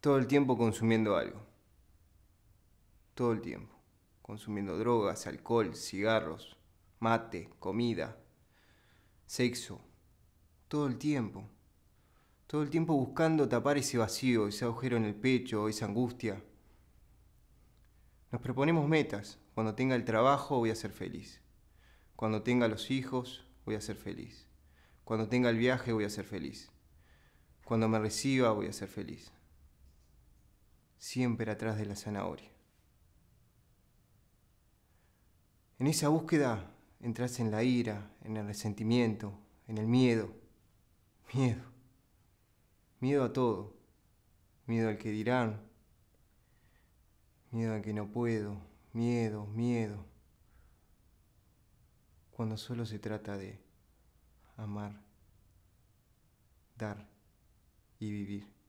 todo el tiempo consumiendo algo. Todo el tiempo. Consumiendo drogas, alcohol, cigarros, mate, comida, sexo. Todo el tiempo. Todo el tiempo buscando tapar ese vacío, ese agujero en el pecho, esa angustia. Nos proponemos metas. Cuando tenga el trabajo voy a ser feliz. Cuando tenga los hijos voy a ser feliz. Cuando tenga el viaje voy a ser feliz. Cuando me reciba voy a ser feliz siempre atrás de la zanahoria. En esa búsqueda entras en la ira, en el resentimiento, en el miedo. Miedo. Miedo a todo. Miedo al que dirán. Miedo al que no puedo. Miedo, miedo. Cuando solo se trata de amar, dar y vivir.